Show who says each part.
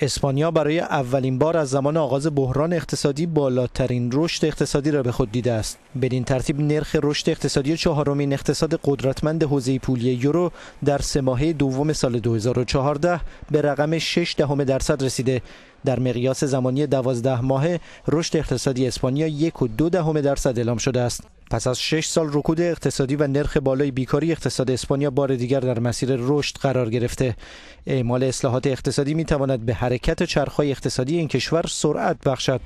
Speaker 1: اسپانیا برای اولین بار از زمان آغاز بحران اقتصادی بالاترین رشد اقتصادی را به خود دیده است بدین ترتیب نرخ رشد اقتصادی چهارمین اقتصاد قدرتمند حوزه پولی یورو در سه ماهه دوم سال 2014 به رقم 6 دهم درصد رسیده در مقیاس زمانی 12 ماهه رشد اقتصادی اسپانیا 1.2 دهم درصد اعلام شده است پس از شش سال رکود اقتصادی و نرخ بالای بیکاری اقتصاد اسپانیا بار دیگر در مسیر رشد قرار گرفته اعمال اصلاحات اقتصادی می تواند به حرکت چرخهای اقتصادی این کشور سرعت بخشد